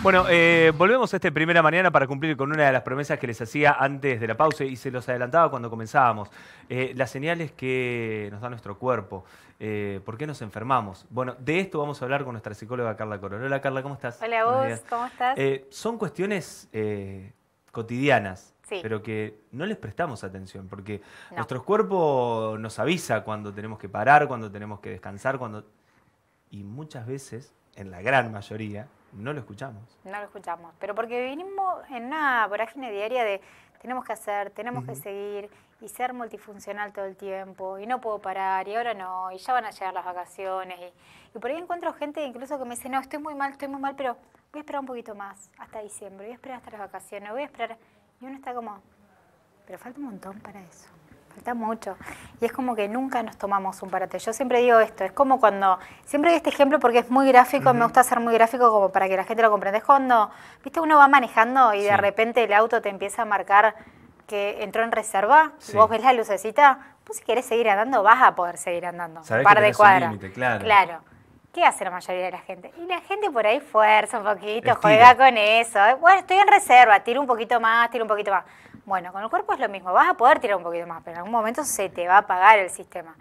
Bueno, eh, volvemos a esta primera mañana para cumplir con una de las promesas que les hacía antes de la pausa y se los adelantaba cuando comenzábamos. Eh, las señales que nos da nuestro cuerpo. Eh, ¿Por qué nos enfermamos? Bueno, de esto vamos a hablar con nuestra psicóloga Carla Coronel. Hola Carla, ¿cómo estás? Hola vos, ¿cómo estás? son cuestiones cotidianas. pero que no les prestamos atención, porque nuestro cuerpo nos avisa cuando tenemos que parar, cuando tenemos que descansar, cuando... Y muchas veces en la gran mayoría, no lo escuchamos. No lo escuchamos, pero porque vivimos en una vorágine diaria de tenemos que hacer, tenemos que seguir y ser multifuncional todo el tiempo y no puedo parar y ahora no y ya van a llegar las vacaciones y, y por ahí encuentro gente incluso que me dice, no, estoy muy mal, estoy muy mal, pero voy a esperar un poquito más hasta diciembre, voy a esperar hasta las vacaciones, voy a esperar y uno está como, pero falta un montón para eso mucho. Y es como que nunca nos tomamos un parate. Yo siempre digo esto, es como cuando, siempre doy este ejemplo porque es muy gráfico, me gusta hacer muy gráfico como para que la gente lo comprenda. Es cuando, viste, uno va manejando y de repente el auto te empieza a marcar que entró en reserva, vos ves la lucecita, pues si querés seguir andando, vas a poder seguir andando. un par de cuadras. claro. ¿Qué hace la mayoría de la gente? Y la gente por ahí fuerza un poquito, juega con eso. Bueno, estoy en reserva, tiro un poquito más, tiro un poquito más. Bueno, con el cuerpo es lo mismo, vas a poder tirar un poquito más, pero en algún momento se te va a apagar el sistema.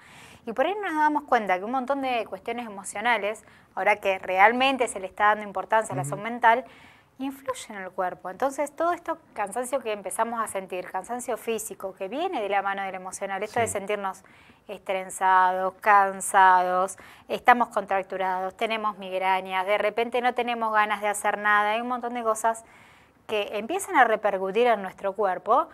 Y por ahí nos damos cuenta que un montón de cuestiones emocionales, ahora que realmente se le está dando importancia a la salud mental, influyen en el cuerpo. Entonces, todo esto cansancio que empezamos a sentir, cansancio físico, que viene de la mano del emocional, esto de sentirnos estresados, cansados, estamos contracturados, tenemos migrañas, de repente no tenemos ganas de hacer nada, hay un montón de cosas que empiezan a repercutir en nuestro cuerpo,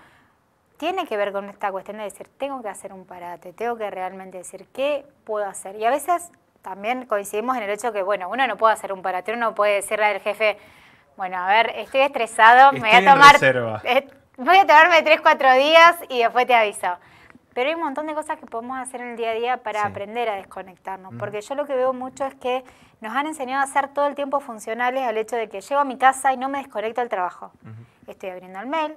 tiene que ver con esta cuestión de decir, tengo que hacer un parate, tengo que realmente decir, ¿qué puedo hacer? Y a veces también coincidimos en el hecho que, bueno, uno no puede hacer un parate, uno no puede decirle al jefe, bueno, a ver, estoy estresado, me voy a tomar... Eh, voy a tomarme 3, 4 días y después te aviso. Pero hay un montón de cosas que podemos hacer en el día a día para aprender a desconectarnos. Porque yo lo que veo mucho es que nos han enseñado a ser todo el tiempo funcionales al hecho de que llego a mi casa y no me desconecto al trabajo. Estoy abriendo el mail,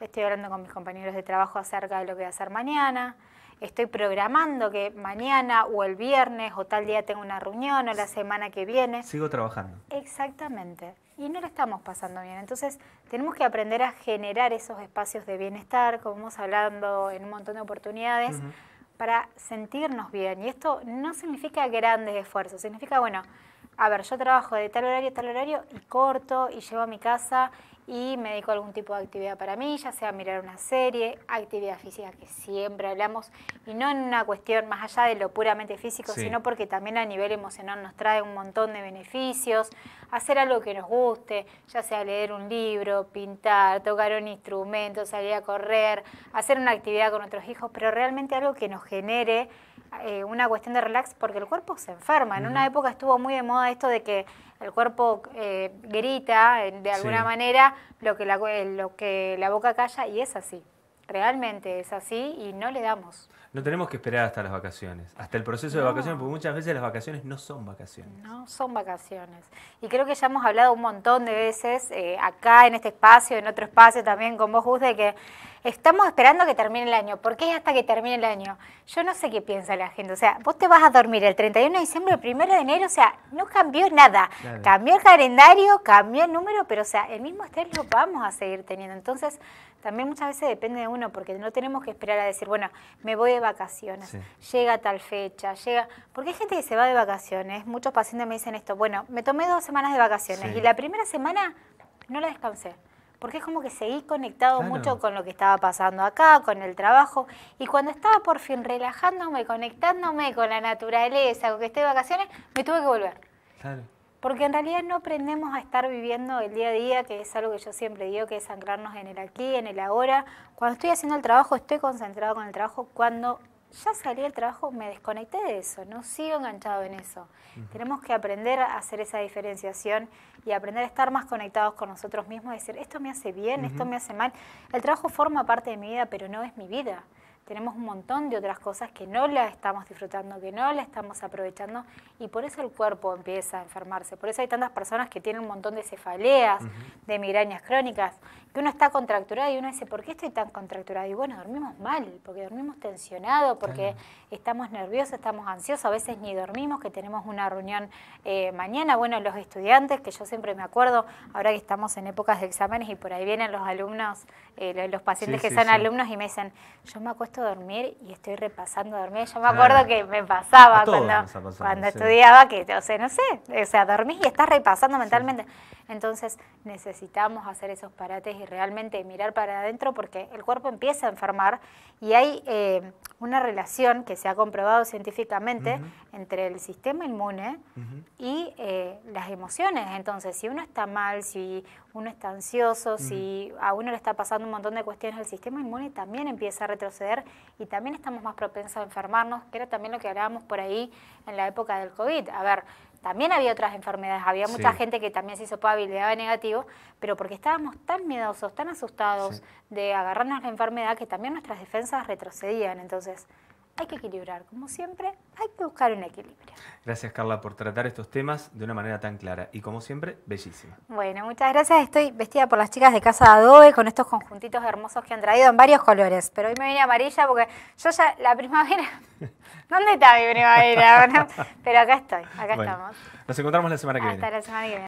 estoy hablando con mis compañeros de trabajo acerca de lo que voy a hacer mañana, estoy programando que mañana o el viernes o tal día tengo una reunión o la semana que viene. Sigo trabajando. Exactamente. Y no lo estamos pasando bien. Entonces tenemos que aprender a generar esos espacios de bienestar, como hemos hablando en un montón de oportunidades, para sentirnos bien. Y esto no significa grandes esfuerzos, significa, bueno, a ver, yo trabajo de tal horario a tal horario y corto y llevo a mi casa y me dedico a algún tipo de actividad para mí, ya sea mirar una serie, actividad física que siempre hablamos, y no en una cuestión más allá de lo puramente físico, sino porque también a nivel emocional nos trae un montón de beneficios, hacer algo que nos guste, ya sea leer un libro, pintar, tocar un instrumento, salir a correr, hacer una actividad con otros hijos, pero realmente algo que nos genere eh, una cuestión de relax porque el cuerpo se enferma. En una época estuvo muy de moda esto de que el cuerpo eh, grita eh, de alguna manera lo que, la, lo que la boca calla y es así. Realmente es así y no le damos. No tenemos que esperar hasta las vacaciones, hasta el proceso de vacaciones, porque muchas veces las vacaciones no son vacaciones. No son vacaciones. Y creo que ya hemos hablado un montón de veces acá en este espacio, en otro espacio también con vos, Juste, de que estamos esperando que termine el año, ¿por qué hasta que termine el año? Yo no sé qué piensa la gente, o sea, vos te vas a dormir el 31 de diciembre, el 1 de enero, o sea, no cambió nada, cambió el calendario, cambió el número, pero o sea, el mismo estrés lo vamos a seguir teniendo, entonces también muchas veces depende de uno, porque no tenemos que esperar a decir, bueno, me voy de vacaciones, llega tal fecha, llega, porque hay gente que se va de vacaciones, muchos pacientes me dicen esto, bueno, me tomé dos semanas de vacaciones y la primera semana no la descansé porque es como que seguí conectado mucho con lo que estaba pasando acá, con el trabajo, y cuando estaba por fin relajándome, conectándome con la naturaleza, con que esté de vacaciones, me tuve que volver. Claro. Porque en realidad no aprendemos a estar viviendo el día a día, que es algo que yo siempre digo, que es anclarnos en el aquí, en el ahora. Cuando estoy haciendo el trabajo, estoy concentrado con el trabajo. Cuando ya salí del trabajo, me desconecté de eso, no sigo enganchado en eso. Tenemos que aprender a hacer esa diferenciación y aprender a estar más conectados con nosotros mismos, decir, esto me hace bien, esto me hace mal. El trabajo forma parte de mi vida, pero no es mi vida tenemos un montón de otras cosas que no las estamos disfrutando, que no la estamos aprovechando y por eso el cuerpo empieza a enfermarse. Por eso hay tantas personas que tienen un montón de cefaleas, de migrañas crónicas, que uno está contracturado y uno dice, ¿por qué estoy tan contracturado? Y bueno, dormimos mal, porque dormimos tensionado, porque estamos nerviosos, estamos ansiosos, a veces ni dormimos, que tenemos una reunión eh, mañana. Bueno, los estudiantes, que yo siempre me acuerdo, ahora que estamos en épocas de exámenes y por ahí vienen los alumnos eh, los pacientes que son alumnos y me dicen, yo me acuesto a dormir y estoy repasando a dormir. Yo me acuerdo que me pasaba cuando, cuando estudiaba, que, o sea, no sé, o sea, dormís y estás repasando mentalmente. Entonces necesitamos hacer esos parates y realmente mirar para adentro porque el cuerpo empieza a enfermar y hay eh, una relación que se ha comprobado científicamente entre el sistema inmune y las emociones. Entonces, si uno está mal, si uno está ansioso, si a uno le está pasando un montón de cuestiones, el sistema inmune también empieza a retroceder y también estamos más propensos a enfermarnos, que era también lo que hablábamos por ahí en la época del COVID. A ver, también había otras enfermedades, había mucha gente que también se hizo PAV y le daba negativo, pero porque estábamos tan miedosos, tan asustados de agarrarnos la enfermedad que también nuestras defensas retrocedían. Entonces, hay que equilibrar, como siempre, hay que buscar un equilibrio. Gracias Carla por tratar estos temas de una manera tan clara y como siempre, bellísima. Bueno, muchas gracias. Estoy vestida por las chicas de Casa Adobe con estos conjuntitos hermosos que han traído en varios colores, pero hoy me vine amarilla porque yo ya la primavera... ¿Dónde está mi primavera? pero acá estoy, acá estamos. Nos encontramos la semana que viene. Hasta la semana que viene.